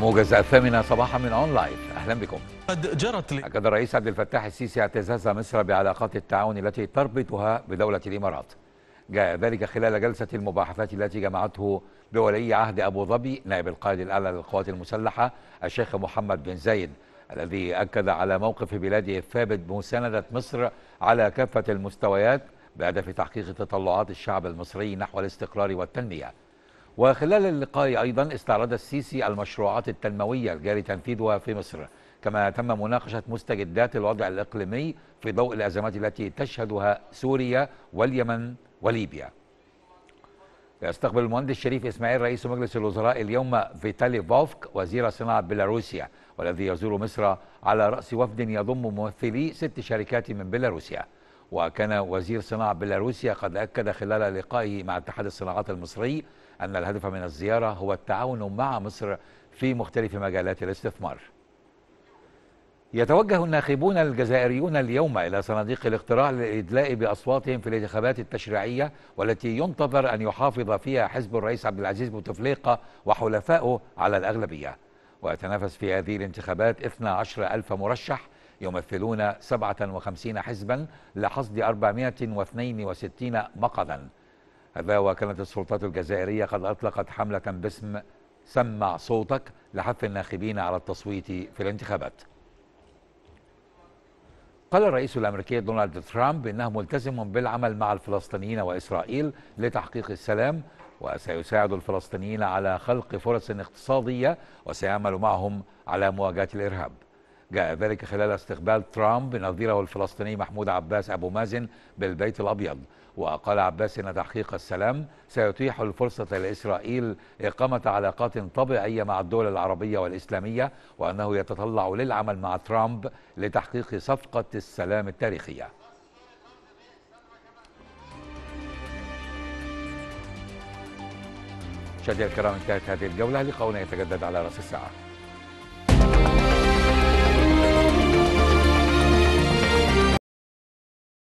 موجز الثامنة صباحا من اون لايف اهلا بكم. قد جرت لي. اكد الرئيس عبد الفتاح السيسي اعتزاز مصر بعلاقات التعاون التي تربطها بدولة الامارات. جاء ذلك خلال جلسة المباحثات التي جمعته بولي عهد ابو ظبي نائب القائد الاعلى للقوات المسلحة الشيخ محمد بن زايد الذي اكد على موقف بلاده الثابت بمساندة مصر على كافة المستويات بهدف تحقيق تطلعات الشعب المصري نحو الاستقرار والتنمية. وخلال اللقاء أيضا استعرض السيسي المشروعات التنموية الجاري تنفيذها في مصر كما تم مناقشة مستجدات الوضع الإقليمي في ضوء الأزمات التي تشهدها سوريا واليمن وليبيا يستقبل المهندس الشريف إسماعيل رئيس مجلس الوزراء اليوم فيتالي فوفك وزير صناعة بيلاروسيا والذي يزور مصر على رأس وفد يضم ممثلي ست شركات من بيلاروسيا وكان وزير صناعة بيلاروسيا قد أكد خلال لقائه مع اتحاد الصناعات المصري أن الهدف من الزيارة هو التعاون مع مصر في مختلف مجالات الاستثمار يتوجه الناخبون الجزائريون اليوم إلى صناديق الاقتراع للإدلاء بأصواتهم في الانتخابات التشريعية والتي ينتظر أن يحافظ فيها حزب الرئيس عبد العزيز بوتفليقة وحلفائه على الأغلبية ويتنافس في هذه الانتخابات 12 ألف مرشح يمثلون 57 حزبا لحصد 462 مقعدا هذا وكانت السلطات الجزائرية قد أطلقت حملة باسم سمع صوتك لحث الناخبين على التصويت في الانتخابات قال الرئيس الأمريكي دونالد ترامب إنه ملتزم بالعمل مع الفلسطينيين وإسرائيل لتحقيق السلام وسيساعد الفلسطينيين على خلق فرص اقتصادية وسيعمل معهم على مواجهة الإرهاب جاء ذلك خلال استقبال ترامب نظيره الفلسطيني محمود عباس أبو مازن بالبيت الأبيض وقال عباس أن تحقيق السلام سيتيح الفرصة لإسرائيل إقامة علاقات طبيعية مع الدول العربية والإسلامية وأنه يتطلع للعمل مع ترامب لتحقيق صفقة السلام التاريخية مشاهدينا الكرام انتهت هذه الجولة لقاؤنا يتجدد على رأس الساعة